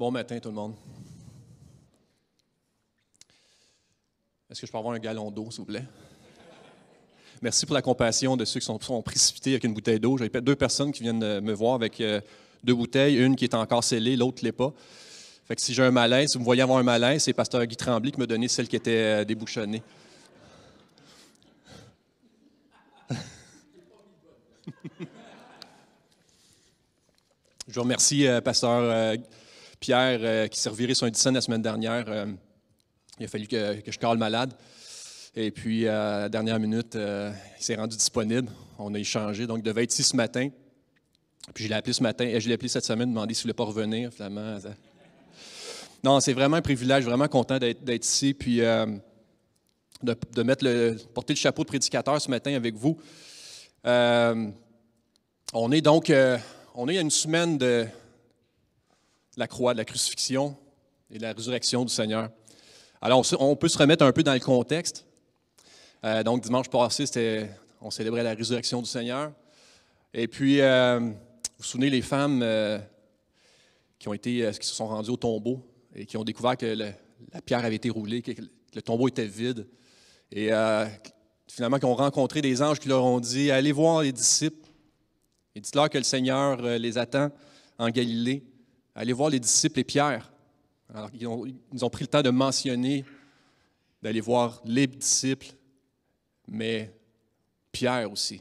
Bon matin tout le monde. Est-ce que je peux avoir un galon d'eau, s'il vous plaît? Merci pour la compassion de ceux qui sont, sont précipités avec une bouteille d'eau. J'ai deux personnes qui viennent euh, me voir avec euh, deux bouteilles, une qui est encore scellée, l'autre ne l'est pas. Fait si j'ai un malaise, si vous me voyez avoir un malaise, c'est pasteur Guy Tremblay qui m'a donné celle qui était euh, débouchonnée. Je remercie pasteur Pierre, euh, qui servirait son sur la semaine dernière, euh, il a fallu que, je calme malade. Et puis, euh, à la dernière minute, il s'est rendu disponible. On a échangé. Donc, il devait être ici ce matin. Puis, je l'ai appelé ce matin. Et eh, je l'ai appelé cette semaine, demander s'il voulait pas revenir. Non, c'est vraiment un privilège. Vraiment content d'être ici. Puis, de, de, mettre le, porter le chapeau de prédicateur ce matin avec vous. on est donc on est à une semaine de, la croix, de la crucifixion et la résurrection du Seigneur. Alors, on peut se remettre un peu dans le contexte. Euh, donc, dimanche passé, on célébrait la résurrection du Seigneur. Et puis, euh, vous vous souvenez, les femmes euh, qui, ont été, qui se sont rendues au tombeau et qui ont découvert que la pierre avait été roulée, que le tombeau était vide. Et finalement, qui ont rencontré des anges qui leur ont dit Allez voir les disciples et dites-leur que le Seigneur les attend en Galilée. Aller voir les disciples et Pierre. Alors, ils, ont, pris le temps de mentionner, d'aller voir les disciples, mais Pierre aussi.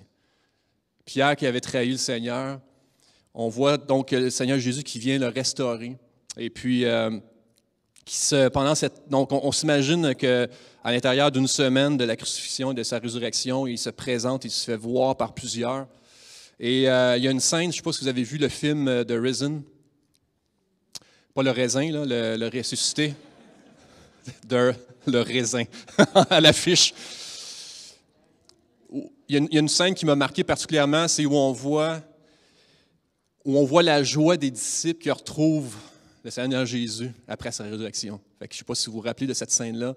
Pierre qui avait trahi le Seigneur. On voit donc le Seigneur Jésus qui vient le restaurer. Et puis, euh, qui pendant cette, donc on, s'imagine s'imagine qu'à l'intérieur d'une semaine de la crucifixion et de sa résurrection, il se présente, il se fait voir par plusieurs. Et euh, il y a une scène, je ne sais pas si vous avez vu le film The euh, Risen, le raisin, là, le, ressuscité de le raisin à l'affiche. Il y, a une, il a une scène qui m'a marqué particulièrement, c'est où on voit où on voit la joie des disciples qui retrouvent le Seigneur Jésus après sa résurrection. je ne sais pas si vous vous rappelez de cette scène-là.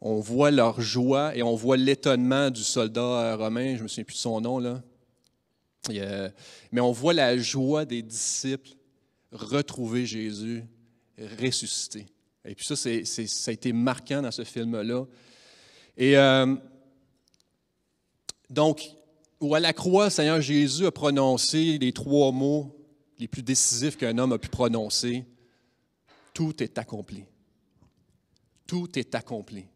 On voit leur joie et on voit l'étonnement du soldat euh, romain, je ne me souviens plus de son nom, là. mais on voit la joie des disciples retrouver Jésus ressuscité. Et puis ça, c'est, ça a été marquant dans ce film-là. Et euh, donc, où à la croix, Seigneur Jésus a prononcé les trois mots les plus décisifs qu'un homme a pu prononcer. Tout est accompli. Tout est accompli.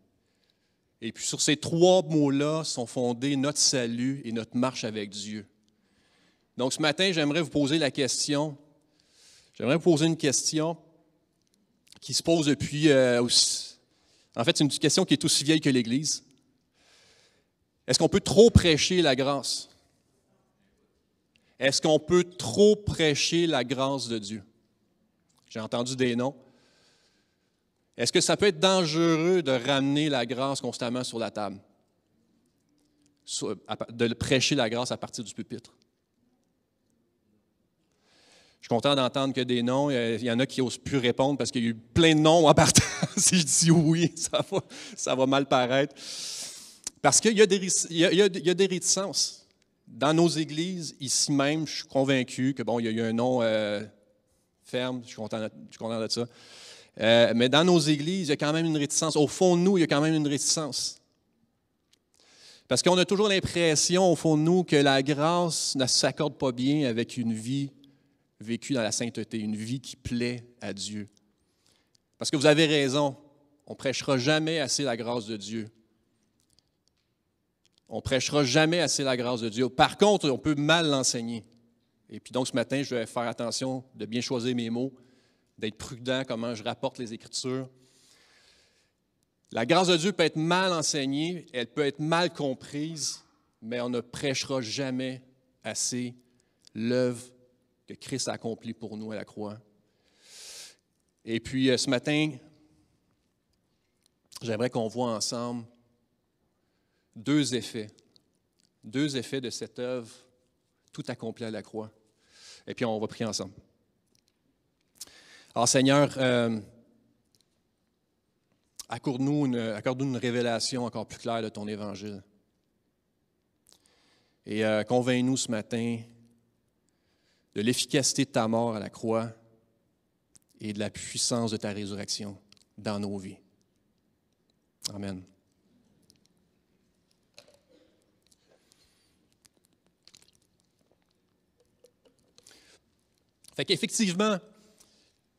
Et puis sur ces trois mots-là sont fondés notre salut et notre marche avec Dieu. Donc ce matin, j'aimerais vous poser la question, J'aimerais vous poser une question qui se pose depuis. Euh, en fait, c'est une question qui est aussi vieille que l'Église. Est-ce qu'on peut trop prêcher la grâce? Est-ce qu'on peut trop prêcher la grâce de Dieu? J'ai entendu des noms. Est-ce que ça peut être dangereux de ramener la grâce constamment sur la table? De prêcher la grâce à partir du pupitre? Je suis content d'entendre que des noms. Euh, il y en a qui n'osent plus répondre parce qu'il y a eu plein de noms en partant. si je dis oui, ça va, ça va mal paraître. Parce qu'il y, a, des réticences. Dans nos églises, ici même, je suis convaincu que, bon, il y a eu un nom euh, ferme, je suis, content, je de ça. Euh, mais dans nos églises, il y a quand même une réticence. Au fond de nous, il y a quand même une réticence. Parce qu'on a toujours l'impression, au fond de nous, que la grâce ne s'accorde pas bien avec une vie vécu dans la sainteté, une vie qui plaît à Dieu. Parce que vous avez raison, on prêchera jamais assez la grâce de Dieu. On prêchera jamais assez la grâce de Dieu. Par contre, on peut mal l'enseigner. Et puis donc ce matin, je vais faire attention de bien choisir mes mots, d'être prudent comment je rapporte les Écritures. La grâce de Dieu peut être mal enseignée, elle peut être mal comprise, mais on ne prêchera jamais assez l'œuvre que Christ a accompli pour nous à la croix. Et puis euh, ce matin, j'aimerais qu'on voit ensemble deux effets, deux effets de cette œuvre tout accomplie à la croix. Et puis on va prier ensemble. Alors Seigneur, euh, accorde-nous une, accorde une révélation encore plus claire de ton évangile. Et euh, convainc-nous ce matin de l'efficacité de ta mort à la croix et de la puissance de ta résurrection dans nos vies. Amen. Fait qu'effectivement,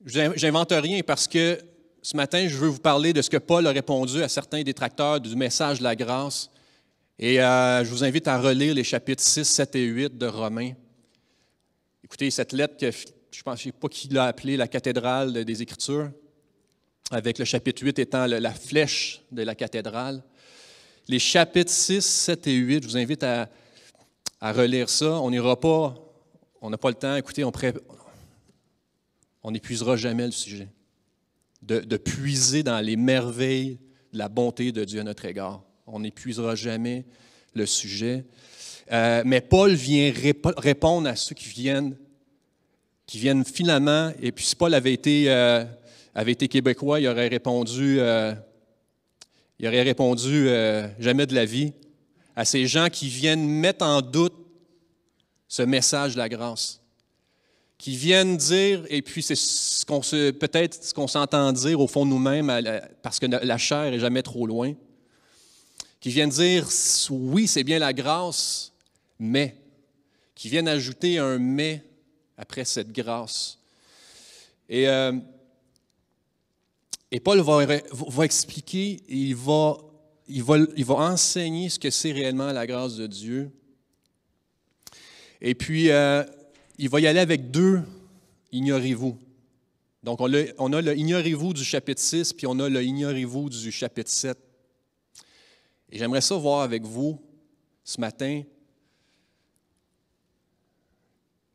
j'invente rien parce que ce matin, je veux vous parler de ce que Paul a répondu à certains détracteurs du message de la grâce. Et euh, je vous invite à relire les chapitres 6, 7 et 8 de Romains Écoutez, cette lettre que je ne sais pas qui l'a appelée la cathédrale des Écritures, avec le chapitre 8 étant la flèche de la cathédrale. Les chapitres 6, 7 et 8, je vous invite à, relire ça. On n'ira pas, on n'a pas le temps. Écoutez, on, on n'épuisera jamais le sujet. De, de, puiser dans les merveilles de la bonté de Dieu à notre égard. On n'épuisera jamais le sujet. Euh, mais Paul vient répondre à ceux qui viennent, qui viennent finalement, et puis si Paul avait été, euh, avait été québécois, il aurait répondu, euh, il aurait répondu jamais de la vie à ces gens qui viennent mettre en doute ce message de la grâce, qui viennent dire, et puis c'est ce qu'on peut-être ce qu'on s'entend dire au fond de nous-mêmes, parce que la chair est jamais trop loin, qui viennent dire, oui, c'est bien la grâce, mais, qui viennent ajouter un mais après cette grâce. Et, euh, et Paul va, expliquer, il va, il, va, il va enseigner ce que c'est réellement la grâce de Dieu. Et puis, euh, il va y aller avec deux ignorez-vous. Donc, on a, on a le ignorez-vous du chapitre 6, puis on a le ignorez-vous du chapitre 7. Et j'aimerais ça voir avec vous ce matin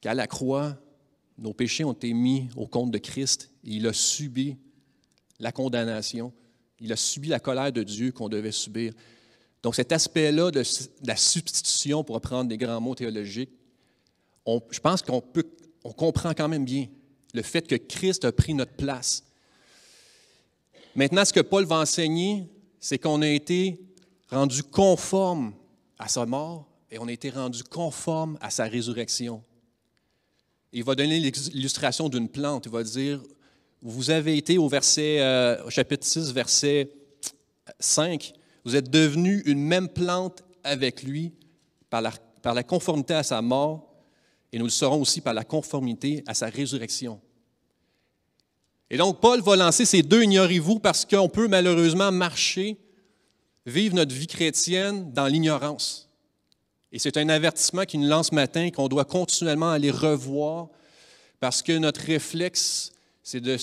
à la croix, nos péchés ont été mis au compte de Christ et il a subi la condamnation, il a subi la colère de Dieu qu'on devait subir. Donc cet aspect-là de, la substitution, pour apprendre des grands mots théologiques, je pense qu'on peut, on comprend quand même bien le fait que Christ a pris notre place. Maintenant, ce que Paul va enseigner, c'est qu'on a été rendu conforme à sa mort et on a été rendu conforme à sa résurrection. Il va donner l'illustration d'une plante. Il va dire, vous avez été au verset, euh, chapitre 6, verset 5, euh, vous êtes devenu une même plante avec lui par la, par la conformité à sa mort, et nous le serons aussi par la conformité à sa résurrection. Et donc, Paul va lancer ces deux ignorez-vous parce qu'on peut malheureusement marcher, vivre notre vie chrétienne dans l'ignorance. Et c'est un avertissement qui nous lance matin qu'on doit continuellement aller revoir parce que notre réflexe, c'est de.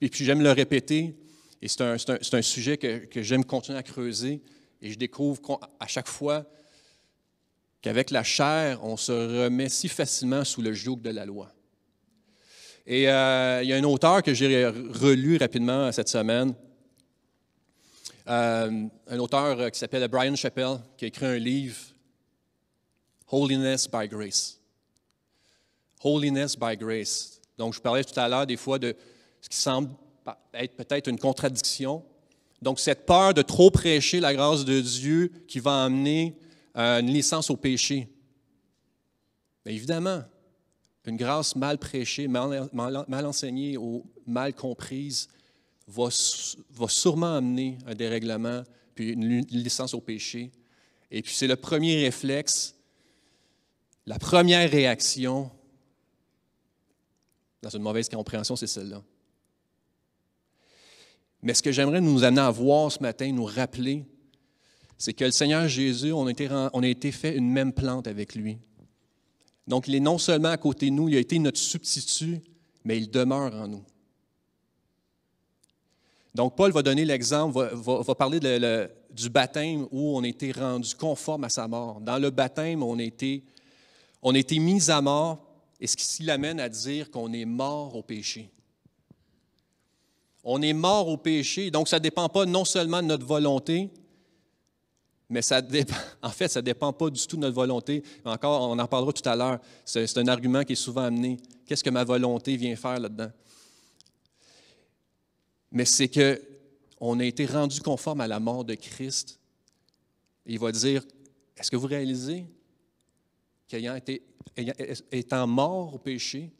Et puis j'aime le répéter, et c'est un, sujet que, j'aime continuer à creuser, et je découvre à chaque fois qu'avec la chair, on se remet si facilement sous le joug de la loi. Et euh, il y a un auteur que j'ai relu rapidement cette semaine, euh, un auteur qui s'appelle Brian Chappell, qui a écrit un livre Holiness by grace. Holiness by grace. Donc, je parlais tout à l'heure des fois de ce qui semble être peut-être une contradiction. Donc, cette peur de trop prêcher la grâce de Dieu qui va amener euh, une licence au péché. Mais évidemment, une grâce mal prêchée, mal, enseignée ou mal comprise va, va, sûrement amener un dérèglement, puis une licence au péché. Et puis c'est le premier réflexe la première réaction dans une mauvaise compréhension, c'est celle-là. Mais ce que j'aimerais nous amener à voir ce matin, nous rappeler, c'est que le Seigneur Jésus, on a, été, on a été fait une même plante avec lui. Donc, il est non seulement à côté de nous, il a été notre substitut, mais il demeure en nous. Donc, Paul va donner l'exemple, va, parler du baptême où on a été rendu conforme à sa mort. Dans le baptême, on a été on a été mis à mort, et ce qui l'amène à dire qu'on est mort au péché. On est mort au péché, donc ça ne dépend pas non seulement de notre volonté, mais ça en fait, ça ne dépend pas du tout de notre volonté. Encore, on en parlera tout à l'heure. C'est un argument qui est souvent amené. Qu'est-ce que ma volonté vient faire là-dedans? Mais c'est que on a été rendu conforme à la mort de Christ. il va dire, est-ce que vous réalisez qu'ayant été, étant mort au péché,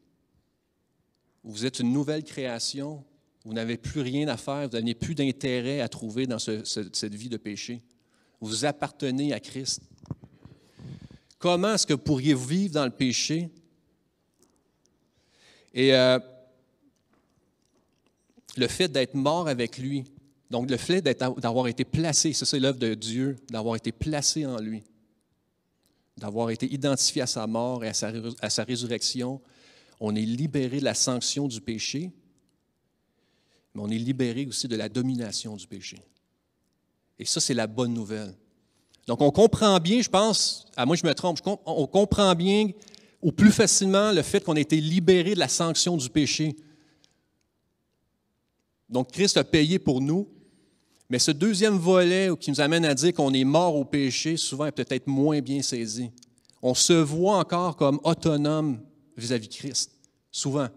vous êtes une nouvelle création, vous n'avez plus rien à faire, vous n'avez plus d'intérêt à trouver dans cette vie de péché. Vous appartenez à Christ. Comment est-ce que vous pourriez vivre dans le péché? Et euh, le fait d'être mort avec lui, donc le fait d'avoir été placé, ça c'est l'œuvre de Dieu, d'avoir été placé en lui d'avoir été identifié à sa mort et à sa, résurrection. On est libéré de la sanction du péché, mais on est libéré aussi de la domination du péché. Et ça, c'est la bonne nouvelle. Donc, on comprend bien, je pense, à moi je me trompe, on comprend bien ou plus facilement le fait qu'on a été libéré de la sanction du péché. Donc, Christ a payé pour nous, mais ce deuxième volet qui nous amène à dire qu'on est mort au péché, souvent est peut-être moins bien saisi. On se voit encore comme autonome vis-à-vis de Christ, souvent.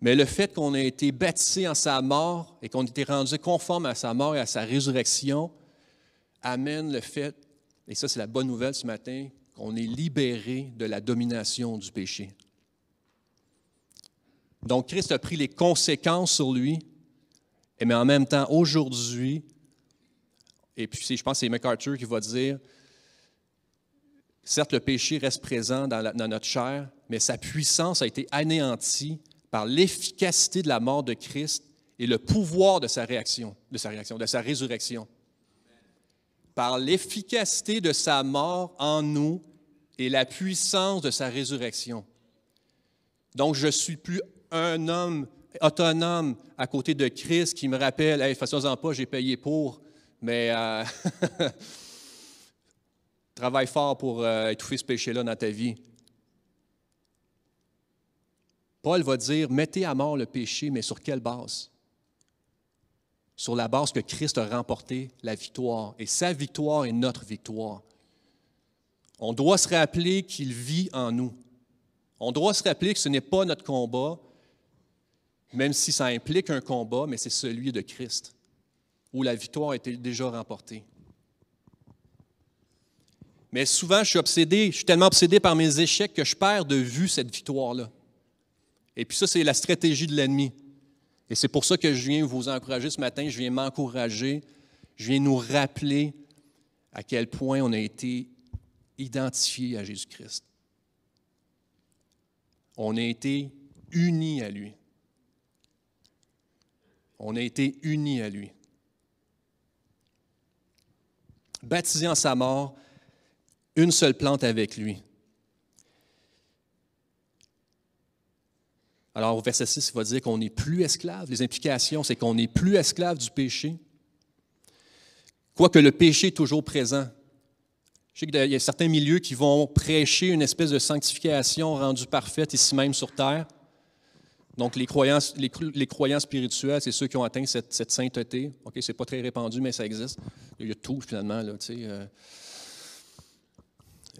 Mais le fait qu'on ait été baptisé en sa mort et qu'on ait été rendu conforme à sa mort et à sa résurrection amène le fait, et ça c'est la bonne nouvelle ce matin, qu'on est libéré de la domination du péché. Donc Christ a pris les conséquences sur lui mais en même temps, aujourd'hui, et puis je pense que c'est MacArthur qui va dire, certes, le péché reste présent dans, dans notre chair, mais sa puissance a été anéantie par l'efficacité de la mort de Christ et le pouvoir de sa réaction, de sa réaction, de sa résurrection. Par l'efficacité de sa mort en nous et la puissance de sa résurrection. Donc je suis plus un homme autonome à côté de Christ qui me rappelle Hey, fais-en pas, j'ai payé pour, mais euh, travaille fort pour euh, étouffer ce péché-là dans ta vie. Paul va dire Mettez à mort le péché, mais sur quelle base Sur la base que Christ a remporté la victoire. Et sa victoire est notre victoire. On doit se rappeler qu'il vit en nous. On doit se rappeler que ce n'est pas notre combat, même si ça implique un combat, mais c'est celui de Christ, où la victoire était déjà remportée. Mais souvent, je suis obsédé, je suis tellement obsédé par mes échecs que je perds de vue cette victoire-là. Et puis ça, c'est la stratégie de l'ennemi. Et c'est pour ça que je viens vous encourager ce matin, je viens m'encourager, je viens nous rappeler à quel point on a été identifié à Jésus-Christ. On a été unis à lui. On a été unis à lui. Baptisé en sa mort, une seule plante avec lui. Alors au verset 6, il va dire qu'on n'est plus esclave. Les implications, c'est qu'on n'est plus esclave du péché. Quoique le péché est toujours présent. Je sais qu'il y a certains milieux qui vont prêcher une espèce de sanctification rendue parfaite ici même sur terre. Donc, les croyants, les, spirituels, c'est ceux qui ont atteint cette, sainteté. OK, c'est pas très répandu, mais ça existe. Il y a tout, finalement, euh,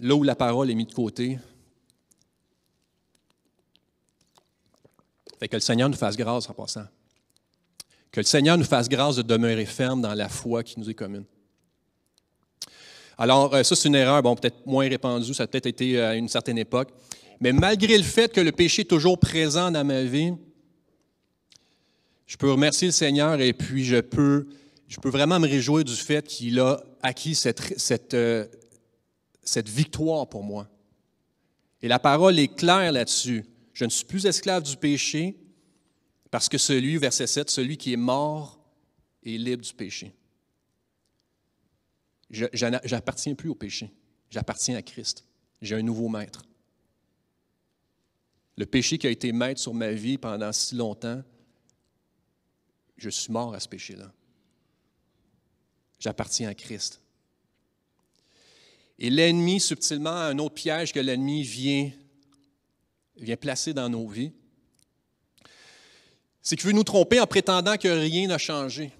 là, où la parole est mise de côté. Fait que le Seigneur nous fasse grâce en passant. Que le Seigneur nous fasse grâce de demeurer ferme dans la foi qui nous est commune. Alors, euh, ça, c'est une erreur, bon, peut-être moins répandue, ça a peut-être été euh, à une certaine époque. Mais malgré le fait que le péché est toujours présent dans ma vie, je peux remercier le Seigneur et puis je peux, je peux vraiment me réjouir du fait qu'il a acquis cette, cette, euh, cette victoire pour moi. Et la parole est claire là-dessus. Je ne suis plus esclave du péché parce que celui, verset 7, celui qui est mort est libre du péché. Je n'appartiens plus au péché. J'appartiens à Christ. J'ai un nouveau maître. Le péché qui a été maître sur ma vie pendant si longtemps, je suis mort à ce péché-là. J'appartiens à Christ. Et l'ennemi, subtilement, a un autre piège que l'ennemi vient, vient placer dans nos vies. C'est qu'il veut nous tromper en prétendant que rien n'a changé.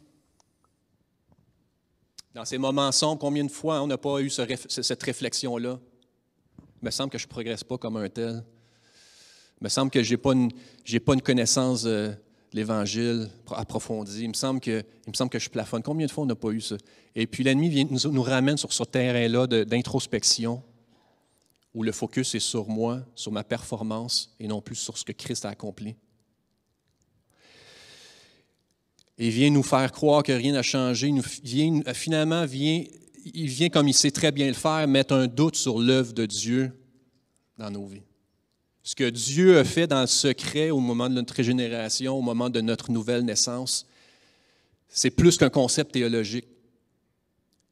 Dans ces moments sombres, combien de fois on n'a pas eu cette réflexion-là? Il me semble que je ne progresse pas comme un tel. Il me semble que je n'ai pas, pas, une connaissance de l'Évangile approfondie. Il me, semble que, il me semble que je plafonne. Combien de fois on n'a pas eu ça? Et puis l'ennemi nous, nous ramène sur ce terrain-là d'introspection où le focus est sur moi, sur ma performance et non plus sur ce que Christ a accompli. Et vient nous faire croire que rien n'a changé. finalement, vient, il vient, comme il sait très bien le faire, mettre un doute sur l'œuvre de Dieu dans nos vies. Ce que Dieu a fait dans le secret au moment de notre régénération, au moment de notre nouvelle naissance, c'est plus qu'un concept théologique.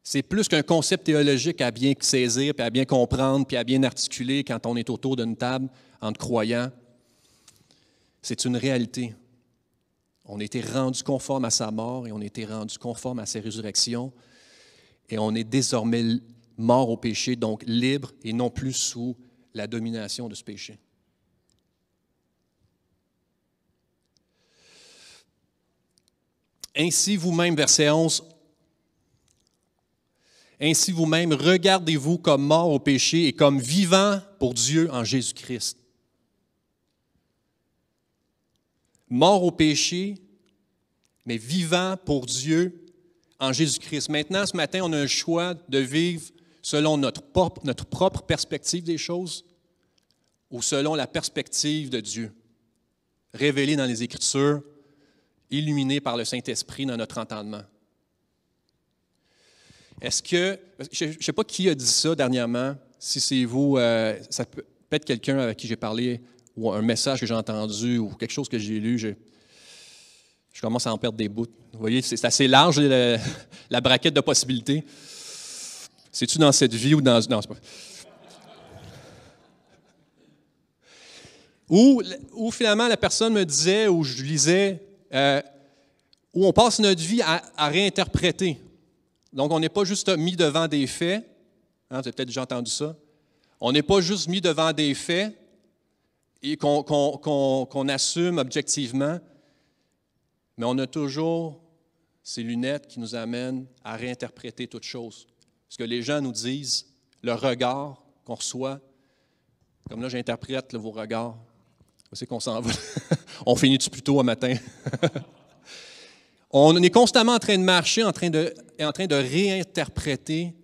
C'est plus qu'un concept théologique à bien saisir, puis à bien comprendre, puis à bien articuler quand on est autour d'une table en croyant. C'est une réalité. On a été rendu conforme à sa mort et on a été rendu conforme à sa résurrection. Et on est désormais mort au péché, donc libre et non plus sous la domination de ce péché. Ainsi vous-même, verset 11, ainsi vous-même, regardez-vous comme mort au péché et comme vivant pour Dieu en Jésus-Christ. Mort au péché, mais vivant pour Dieu en Jésus-Christ. Maintenant, ce matin, on a le choix de vivre selon notre propre, notre propre perspective des choses ou selon la perspective de Dieu, révélée dans les Écritures illuminé par le Saint-Esprit dans notre entendement. Est-ce que, je ne sais pas qui a dit ça dernièrement, si c'est vous, euh, ça peut être quelqu'un avec qui j'ai parlé, ou un message que j'ai entendu, ou quelque chose que j'ai lu, je, commence à en perdre des bouts. Vous voyez, c'est assez large la, la, braquette de possibilités. C'est-tu dans cette vie ou dans... Non, ou finalement, la personne me disait, ou je lisais, euh, où on passe notre vie à, réinterpréter. Donc, on n'est pas juste mis devant des faits. Hein, vous avez peut-être déjà entendu ça. On n'est pas juste mis devant des faits et qu'on assume objectivement, mais on a toujours ces lunettes qui nous amènent à réinterpréter toute chose. Ce que les gens nous disent, le regard qu'on reçoit, comme là j'interprète vos regards, c'est qu'on s'en va? on finit plus tôt un matin? on est constamment en train de marcher, en train de, en train de réinterpréter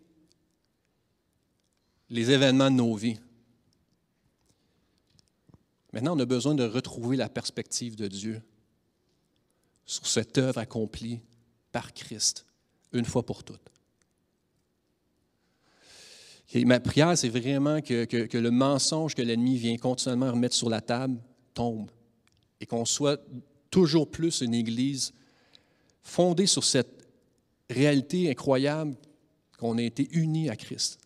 les événements de nos vies. Maintenant, on a besoin de retrouver la perspective de Dieu sur cette œuvre accomplie par Christ, une fois pour toutes. ma prière, c'est vraiment que, que, que, le mensonge que l'ennemi vient continuellement remettre sur la table tombe et qu'on soit toujours plus une Église fondée sur cette réalité incroyable qu'on a été unis à Christ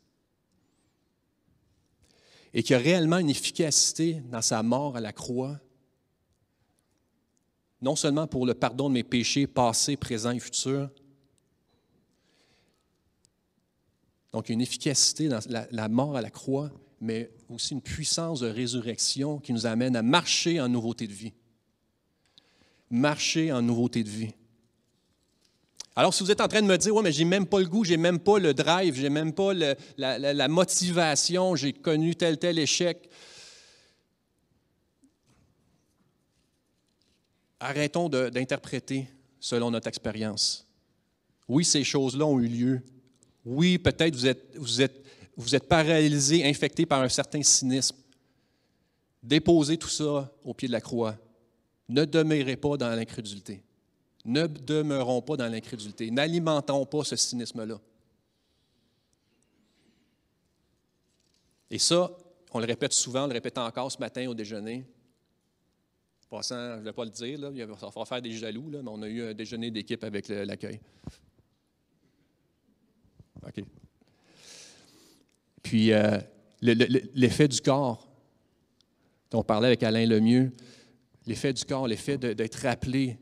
et qui a réellement une efficacité dans sa mort à la croix, non seulement pour le pardon de mes péchés passés, présents et futurs, donc une efficacité dans la mort à la croix mais aussi une puissance de résurrection qui nous amène à marcher en nouveauté de vie. Marcher en nouveauté de vie. Alors, si vous êtes en train de me dire, ouais, mais j'ai même pas le goût, j'ai même pas le drive, j'ai même pas la, motivation, j'ai connu tel, tel échec. Arrêtons d'interpréter selon notre expérience. Oui, ces choses-là ont eu lieu. Oui, peut-être vous êtes, vous êtes vous êtes paralysé, infecté par un certain cynisme. Déposez tout ça au pied de la croix. Ne demeurez pas dans l'incrédulité. Ne demeurons pas dans l'incrédulité. N'alimentons pas ce cynisme-là. Et ça, on le répète souvent, on le répète encore ce matin au déjeuner. Passant, je ne vais pas le dire, là, il va faire des jaloux, mais on a eu un déjeuner d'équipe avec l'accueil. OK. Puis euh, l'effet du corps, dont on parlait avec Alain Lemieux, l'effet du corps, l'effet d'être rappelé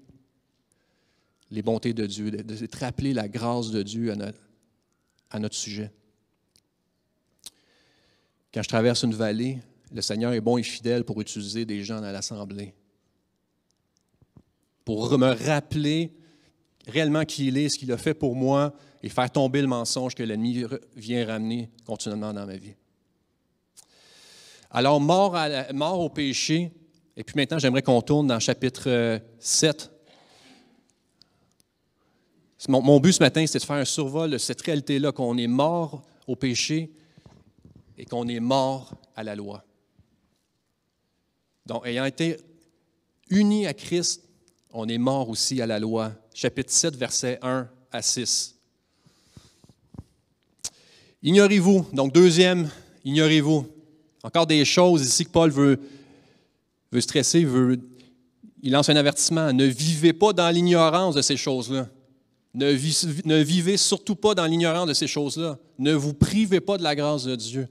les bontés de Dieu, d'être rappelé la grâce de Dieu à notre, à notre sujet. Quand je traverse une vallée, le Seigneur est bon et fidèle pour utiliser des gens dans l'assemblée, pour me rappeler réellement qui il est, ce qu'il a fait pour moi, et faire tomber le mensonge que l'ennemi vient ramener continuellement dans ma vie. Alors, mort, mort au péché, et puis maintenant, j'aimerais qu'on tourne dans chapitre 7. Euh, mon, but ce matin, c'est de faire un survol de cette réalité-là, qu'on est mort au péché et qu'on est mort à la loi. Donc, ayant été unis à Christ, on est mort aussi à la loi chapitre 7, versets 1 à 6. Ignorez-vous. Donc, deuxième, ignorez-vous. Encore des choses ici que Paul veut, veut stresser, veut, il lance un avertissement. Ne vivez pas dans l'ignorance de ces choses-là. Ne, ne, vivez surtout pas dans l'ignorance de ces choses-là. Ne vous privez pas de la grâce de Dieu.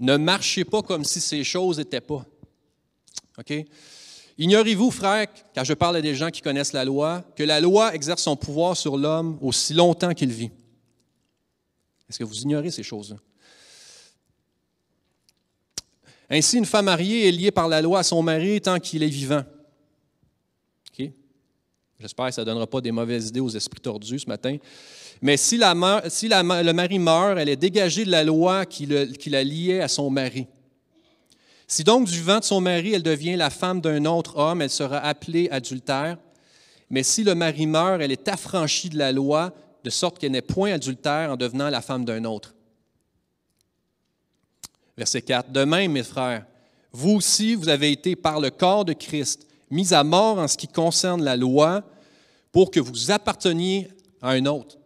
Ne marchez pas comme si ces choses n'étaient pas. OK? Ignorez-vous, frères, car je parle à des gens qui connaissent la loi, que la loi exerce son pouvoir sur l'homme aussi longtemps qu'il vit. Est-ce que vous ignorez ces choses-là? Ainsi, une femme mariée est liée par la loi à son mari tant qu'il est vivant. J'espère que ça ne donnera pas des mauvaises idées aux esprits tordus ce matin. Mais si, le mari meurt, elle est dégagée de la loi qui, qui la liait à son mari. Si donc du vent de son mari, elle devient la femme d'un autre homme, elle sera appelée adultère. Mais si le mari meurt, elle est affranchie de la loi, de sorte qu'elle n'est point adultère en devenant la femme d'un autre. Verset 4. De même, mes frères, vous aussi, vous avez été par le corps de Christ mis à mort en ce qui concerne la loi, pour que vous apparteniez à un autre,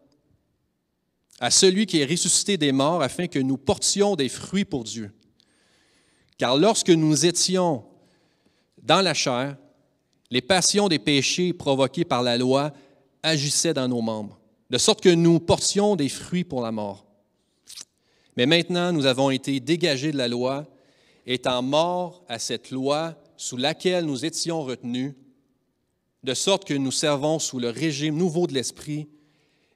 à celui qui est ressuscité des morts, afin que nous portions des fruits pour Dieu. Car lorsque nous étions dans la chair, les passions des péchés provoquées par la loi agissaient dans nos membres, de sorte que nous portions des fruits pour la mort. Mais maintenant, nous avons été dégagés de la loi, étant morts à cette loi sous laquelle nous étions retenus, de sorte que nous servons sous le régime nouveau de l'esprit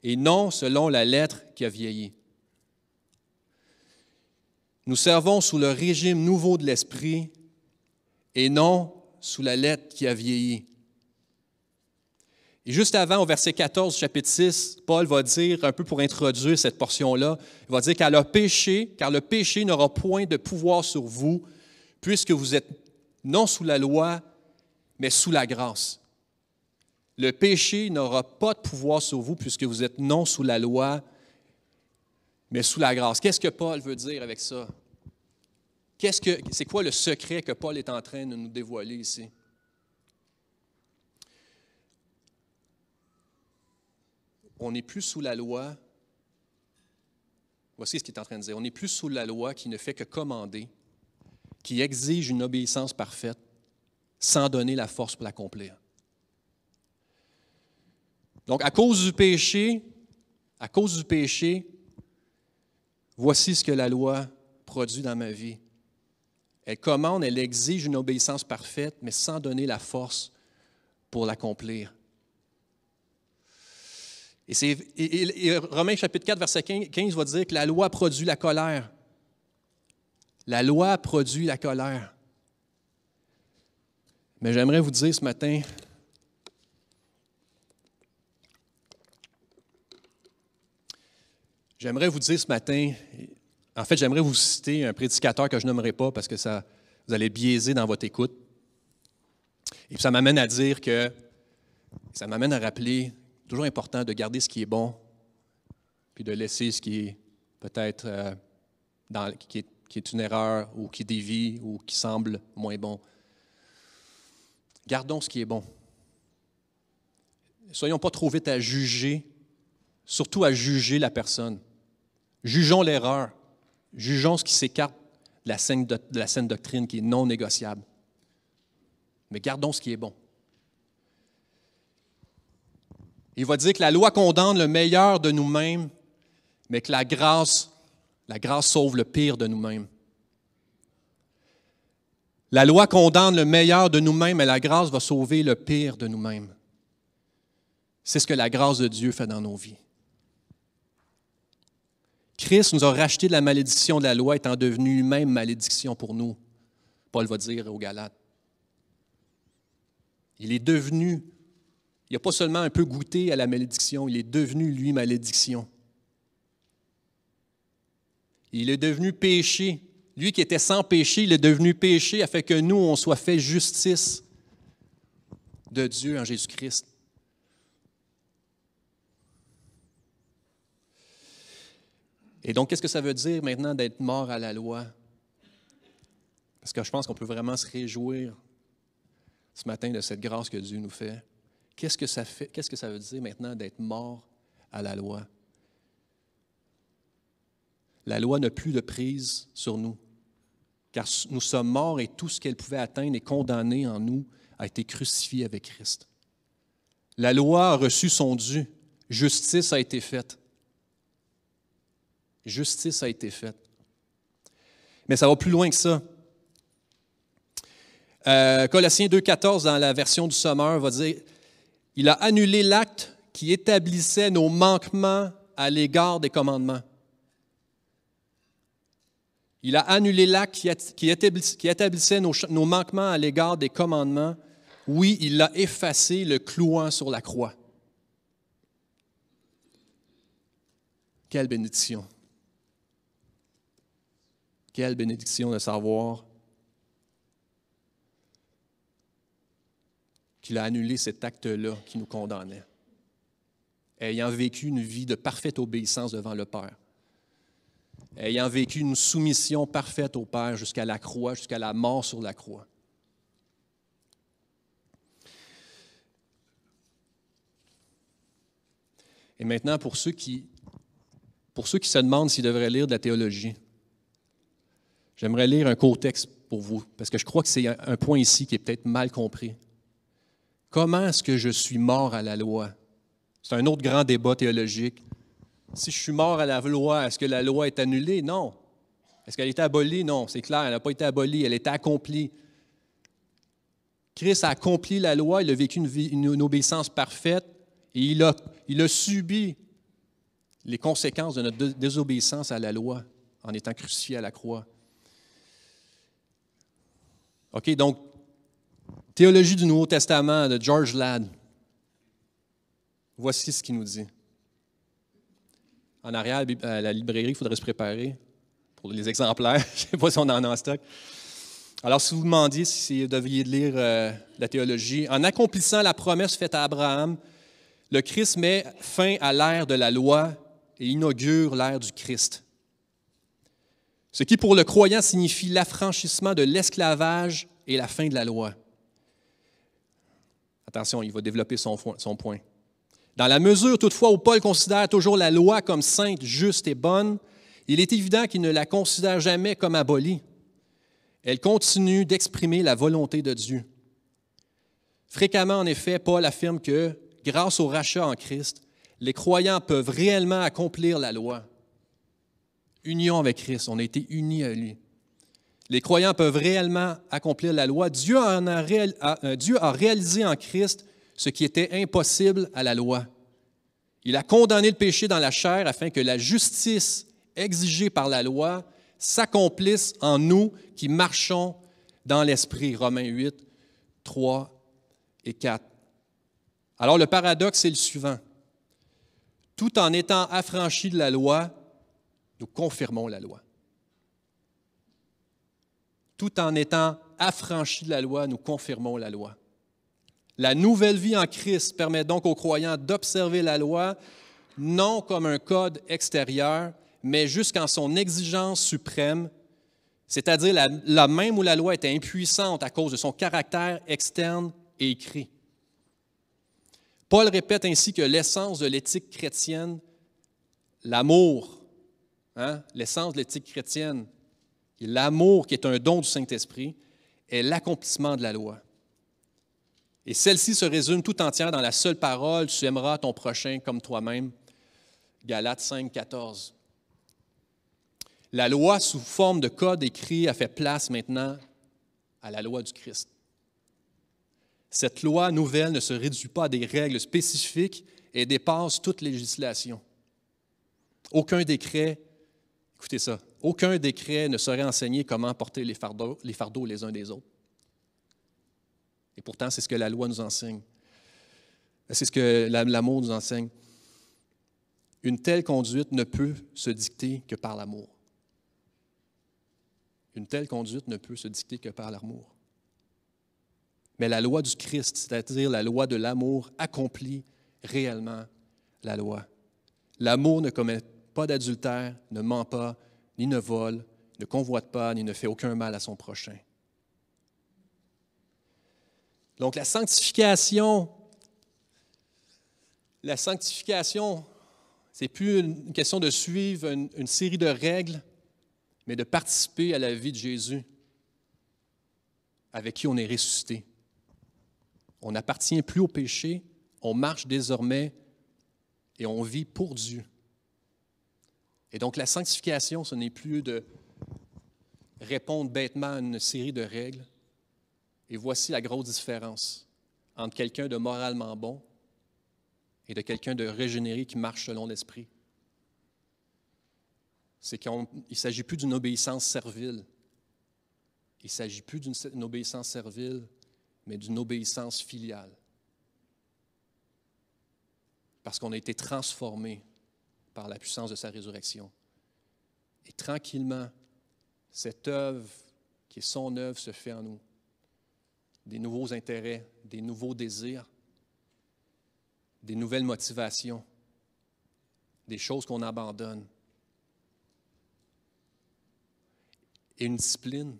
et non selon la lettre qui a vieilli. Nous servons sous le régime nouveau de l'Esprit et non sous la lettre qui a vieilli. Et juste avant, au verset 14, chapitre 6, Paul va dire, un peu pour introduire cette portion-là, il va dire qu'à le péché, car le péché n'aura point de pouvoir sur vous, puisque vous êtes non sous la loi, mais sous la grâce. Le péché n'aura pas de pouvoir sur vous, puisque vous êtes non sous la loi, mais sous la grâce. Qu'est-ce que Paul veut dire avec ça? c'est quoi le secret que Paul est en train de nous dévoiler ici? On n'est plus sous la loi. Voici ce qu'il est en train de dire. On n'est plus sous la loi qui ne fait que commander, qui exige une obéissance parfaite sans donner la force pour l'accomplir. Donc, à cause du péché, à cause du péché, Voici ce que la loi produit dans ma vie. Elle commande, elle exige une obéissance parfaite, mais sans donner la force pour l'accomplir. Et, Romain, Romains chapitre 4, verset 15 va dire que la loi produit la colère. La loi produit la colère. Mais j'aimerais vous dire ce matin, J'aimerais vous dire ce matin, en fait, j'aimerais vous citer un prédicateur que je nommerai pas parce que ça, vous allez biaiser dans votre écoute. Et ça m'amène à dire que, ça m'amène à rappeler, toujours important de garder ce qui est bon, puis de laisser ce qui est peut-être euh, qui est une erreur ou qui dévie ou qui semble moins bon. Gardons ce qui est bon. Soyons pas trop vite à juger, surtout à juger la personne. Jugeons l'erreur. Jugeons ce qui s'écarte de la, saine doctrine qui est non négociable. Mais gardons ce qui est bon. Il va dire que la loi condamne le meilleur de nous-mêmes, mais que la grâce, la grâce sauve le pire de nous-mêmes. La loi condamne le meilleur de nous-mêmes, mais la grâce va sauver le pire de nous-mêmes. C'est ce que la grâce de Dieu fait dans nos vies. Christ nous a racheté de la malédiction de la loi étant devenu lui-même malédiction pour nous. Paul va dire aux Galates. Il est devenu, il n'a pas seulement un peu goûté à la malédiction, il est devenu lui malédiction. Il est devenu péché. Lui qui était sans péché, il est devenu péché afin que nous, on soit fait justice de Dieu en Jésus-Christ. Et donc, qu'est-ce que ça veut dire maintenant d'être mort à la loi? Parce que je pense qu'on peut vraiment se réjouir ce matin de cette grâce que Dieu nous fait. Qu'est-ce que ça, veut dire maintenant d'être mort à la loi? La loi n'a plus de prise sur nous, car nous sommes morts et tout ce qu'elle pouvait atteindre et condamner en nous a été crucifié avec Christ. La loi a reçu son dû, justice a été faite. Justice a été faite. Mais ça va plus loin que ça. Euh, Colossiens 2.14, dans la version du Sommeur, va dire, il a annulé l'acte qui établissait nos manquements à l'égard des commandements. Il a annulé l'acte qui établissait nos manquements à l'égard des commandements. Oui, il a effacé le clouant sur la croix. Quelle bénédiction. Quelle bénédiction de savoir qu'il a annulé cet acte-là qui nous condamnait, ayant vécu une vie de parfaite obéissance devant le Père, ayant vécu une soumission parfaite au Père jusqu'à la croix, jusqu'à la mort sur la croix. Et maintenant, pour ceux qui, pour ceux qui se demandent s'ils devraient lire de la théologie, J'aimerais lire un court texte pour vous, parce que je crois que c'est un point ici qui est peut-être mal compris. Comment est-ce que je suis mort à la loi? C'est un autre grand débat théologique. Si je suis mort à la loi, est-ce que la loi est annulée? Non. Est-ce qu'elle est abolie? Non, c'est clair, elle n'a pas été abolie, elle est accomplie. Christ a accompli la loi, il a vécu une, obéissance parfaite et il a subi les conséquences de notre désobéissance à la loi en étant crucifié à la croix. OK, donc, Théologie du Nouveau Testament de George Ladd. Voici ce qu'il nous dit. En arrière, à euh, la librairie, il faudrait se préparer pour les exemplaires. Je ne sais pas si on en a en stock. Alors, si vous vous demandiez si vous deviez lire euh, la théologie, en accomplissant la promesse faite à Abraham, le Christ met fin à l'ère de la loi et inaugure l'ère du Christ ce qui pour le croyant signifie l'affranchissement de l'esclavage et la fin de la loi. Attention, il va développer son, son point. Dans la mesure, toutefois, où Paul considère toujours la loi comme sainte, juste et bonne, il est évident qu'il ne la considère jamais comme abolie. Elle continue d'exprimer la volonté de Dieu. Fréquemment, en effet, Paul affirme que, grâce au rachat en Christ, les croyants peuvent réellement accomplir la loi union avec Christ, on a été unis à lui. Les croyants peuvent réellement accomplir la loi. Dieu, a, euh, Dieu a réalisé en Christ ce qui était impossible à la loi. Il a condamné le péché dans la chair afin que la justice exigée par la loi s'accomplisse en nous qui marchons dans l'Esprit. Romains 8, 3 et 4. Alors le paradoxe est le suivant. Tout en étant affranchi de la loi, nous confirmons la loi. Tout en étant affranchis de la loi, nous confirmons la loi. La nouvelle vie en Christ permet donc aux croyants d'observer la loi non comme un code extérieur, mais jusqu'en son exigence suprême, c'est-à-dire la, même où la loi était impuissante à cause de son caractère externe et écrit. Paul répète ainsi que l'essence de l'éthique chrétienne, l'amour, Hein? l'essence de l'éthique chrétienne, l'amour qui est un don du Saint-Esprit, est l'accomplissement de la loi. Et celle-ci se résume tout entière dans la seule parole Tu aimeras ton prochain comme toi-même. Galates 5, 14. La loi sous forme de code écrit a fait place maintenant à la loi du Christ. Cette loi nouvelle ne se réduit pas à des règles spécifiques et dépasse toute législation. Aucun décret, Écoutez ça. Aucun décret ne saurait enseigner comment porter les fardeaux, les uns des autres. Et pourtant, c'est ce que la loi nous enseigne. C'est ce que l'amour nous enseigne. Une telle conduite ne peut se dicter que par l'amour. Une telle conduite ne peut se dicter que par l'amour. Mais la loi du Christ, c'est-à-dire la loi de l'amour, accomplit réellement la loi. L'amour ne commet pas d'adultère, ne ment pas, ni ne vole, ne convoite pas, ni ne fait aucun mal à son prochain. Donc la sanctification, la sanctification, c'est plus une question de suivre une, une série de règles, mais de participer à la vie de Jésus, avec qui on est ressuscité. On n'appartient plus au péché, on marche désormais et on vit pour Dieu. Et donc la sanctification, ce n'est plus de répondre bêtement à une série de règles. Et voici la grosse différence entre quelqu'un de moralement bon et de quelqu'un de régénéré qui marche selon l'esprit. C'est qu'il ne s'agit plus d'une obéissance servile. Il ne s'agit plus d'une obéissance servile, mais d'une obéissance filiale. Parce qu'on a été transformé par la puissance de sa résurrection. Et tranquillement, cette œuvre qui est son œuvre se fait en nous. Des nouveaux intérêts, des nouveaux désirs, des nouvelles motivations, des choses qu'on abandonne. Et une discipline.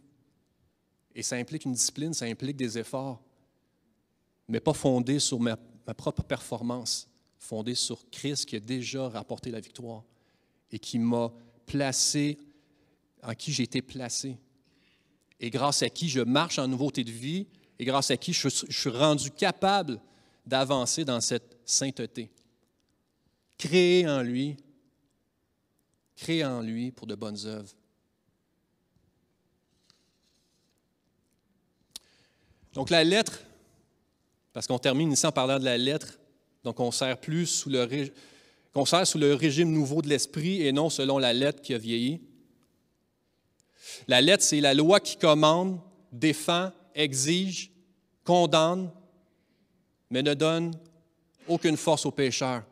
Et ça implique une discipline, ça implique des efforts, mais pas fondés sur ma, ma propre performance, fondé sur Christ qui a déjà rapporté la victoire et qui m'a placé, en qui j'ai été placé, et grâce à qui je marche en nouveauté de vie, et grâce à qui je, je suis rendu capable d'avancer dans cette sainteté. Créé en lui, créé en lui pour de bonnes œuvres. Donc la lettre, parce qu'on termine ici en parlant de la lettre, donc, on sert plus sous le, sous le régime nouveau de l'esprit et non selon la lettre qui a vieilli. La lettre, c'est la loi qui commande, défend, exige, condamne, mais ne donne aucune force au pécheur.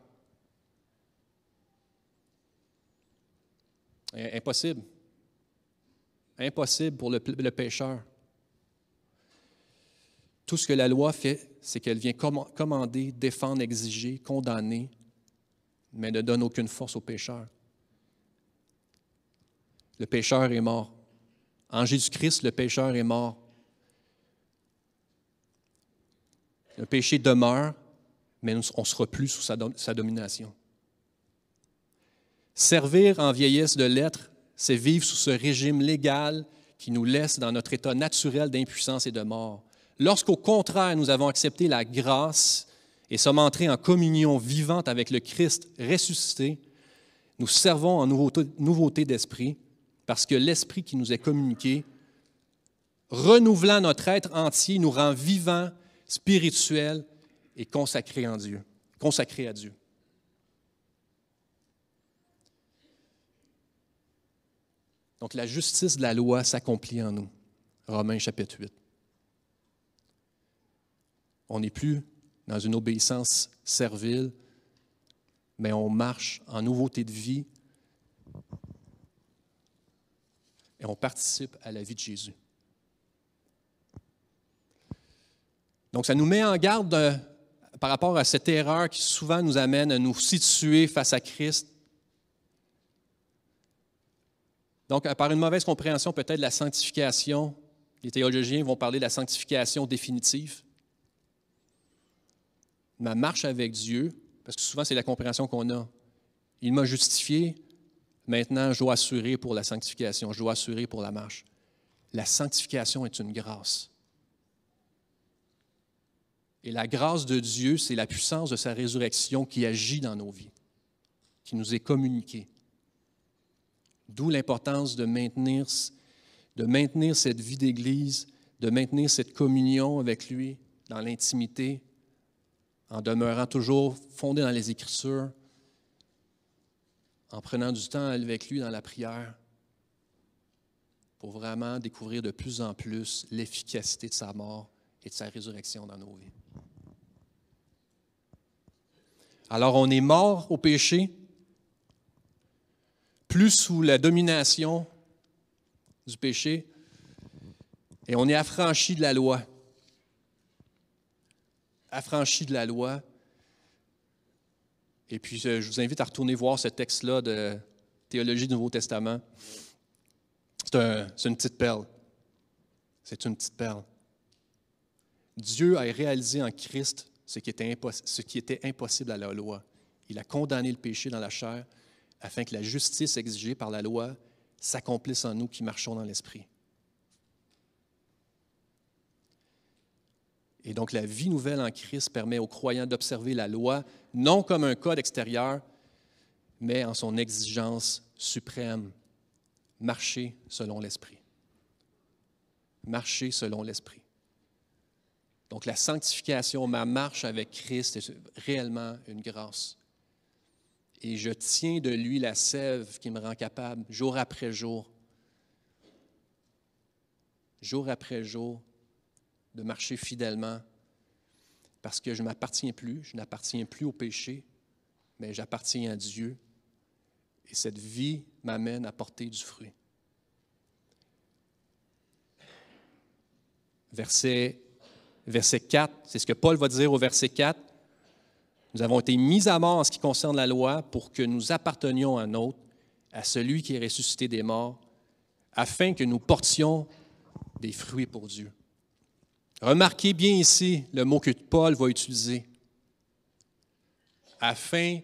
Eh, impossible. Impossible pour le pécheur. Tout ce que la loi fait, c'est qu'elle vient commander, défendre, exiger, condamner, mais ne donne aucune force au pécheur. Le pécheur est mort. En Jésus-Christ, le pécheur est mort. Le péché demeure, mais on ne sera plus sous sa, domination. Servir en vieillesse de l'être, c'est vivre sous ce régime légal qui nous laisse dans notre état naturel d'impuissance et de mort lorsqu'au contraire nous avons accepté la grâce et sommes entrés en communion vivante avec le Christ ressuscité, nous servons en nouveauté, d'esprit parce que l'esprit qui nous est communiqué, renouvelant notre être entier, nous rend vivants, spirituels et consacrés en Dieu, consacrés à Dieu. Donc la justice de la loi s'accomplit en nous. Romains chapitre 8. On n'est plus dans une obéissance servile, mais on marche en nouveauté de vie et on participe à la vie de Jésus. Donc ça nous met en garde euh, par rapport à cette erreur qui souvent nous amène à nous situer face à Christ. Donc euh, par une mauvaise compréhension peut-être de la sanctification, les théologiens vont parler de la sanctification définitive ma marche avec Dieu, parce que souvent c'est la compréhension qu'on a. Il m'a justifié, maintenant je dois assurer pour la sanctification, je dois assurer pour la marche. La sanctification est une grâce. Et la grâce de Dieu, c'est la puissance de sa résurrection qui agit dans nos vies, qui nous est communiquée. D'où l'importance de maintenir, de maintenir cette vie d'Église, de maintenir cette communion avec lui dans l'intimité, en demeurant toujours fondé dans les Écritures, en prenant du temps avec lui dans la prière, pour vraiment découvrir de plus en plus l'efficacité de sa mort et de sa résurrection dans nos vies. Alors on est mort au péché, plus sous la domination du péché, et on est affranchi de la loi affranchi de la loi. Et puis, je vous invite à retourner voir ce texte-là de Théologie du Nouveau Testament. C'est une petite perle. C'est une petite perle. Dieu a réalisé en Christ ce qui, était ce qui était impossible à la loi. Il a condamné le péché dans la chair afin que la justice exigée par la loi s'accomplisse en nous qui marchons dans l'esprit. Et donc la vie nouvelle en Christ permet aux croyants d'observer la loi non comme un code extérieur, mais en son exigence suprême. Marcher selon l'Esprit. Marcher selon l'Esprit. Donc la sanctification, ma marche avec Christ est réellement une grâce. Et je tiens de lui la sève qui me rend capable, jour après jour, jour après jour, de marcher fidèlement parce que je ne m'appartiens plus, je n'appartiens plus au péché, mais j'appartiens à Dieu. Et cette vie m'amène à porter du fruit. Verset, verset 4, c'est ce que Paul va dire au verset 4. Nous avons été mis à mort en ce qui concerne la loi pour que nous appartenions à un autre, à celui qui est ressuscité des morts, afin que nous portions des fruits pour Dieu. Remarquez bien ici le mot que Paul va utiliser. Afin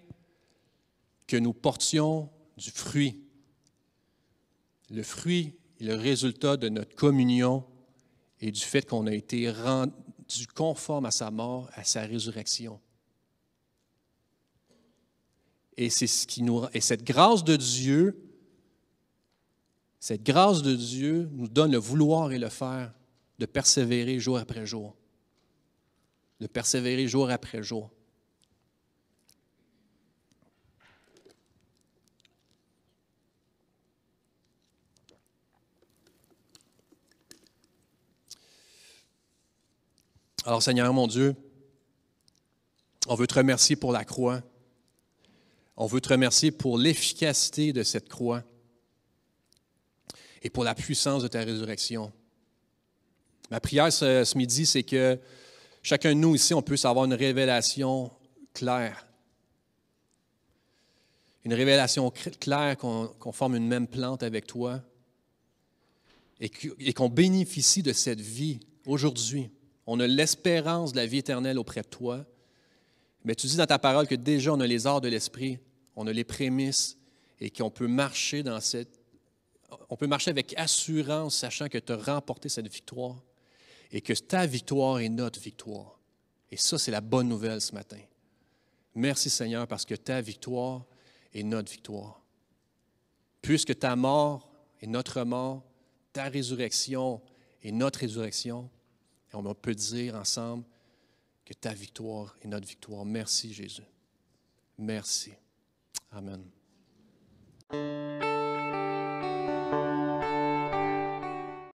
que nous portions du fruit. Le fruit est le résultat de notre communion et du fait qu'on a été rendu conforme à sa mort, à sa résurrection. Et c'est ce qui nous et cette grâce de Dieu cette grâce de Dieu nous donne le vouloir et le faire de persévérer jour après jour. De persévérer jour après jour. Alors Seigneur mon Dieu, on veut te remercier pour la croix. On veut te remercier pour l'efficacité de cette croix et pour la puissance de ta résurrection. Ma prière ce, midi, c'est que chacun de nous ici, on puisse avoir une révélation claire. Une révélation claire qu'on forme une même plante avec toi et qu'on bénéficie de cette vie aujourd'hui. On a l'espérance de la vie éternelle auprès de toi. Mais tu dis dans ta parole que déjà on a les arts de l'esprit, on a les prémices et qu'on peut marcher dans cette on peut marcher avec assurance, sachant que tu as remporté cette victoire et que ta victoire est notre victoire. Et ça, c'est la bonne nouvelle ce matin. Merci Seigneur parce que ta victoire est notre victoire. Puisque ta mort est notre mort, ta résurrection est notre résurrection, on peut dire ensemble que ta victoire est notre victoire. Merci Jésus. Merci. Amen.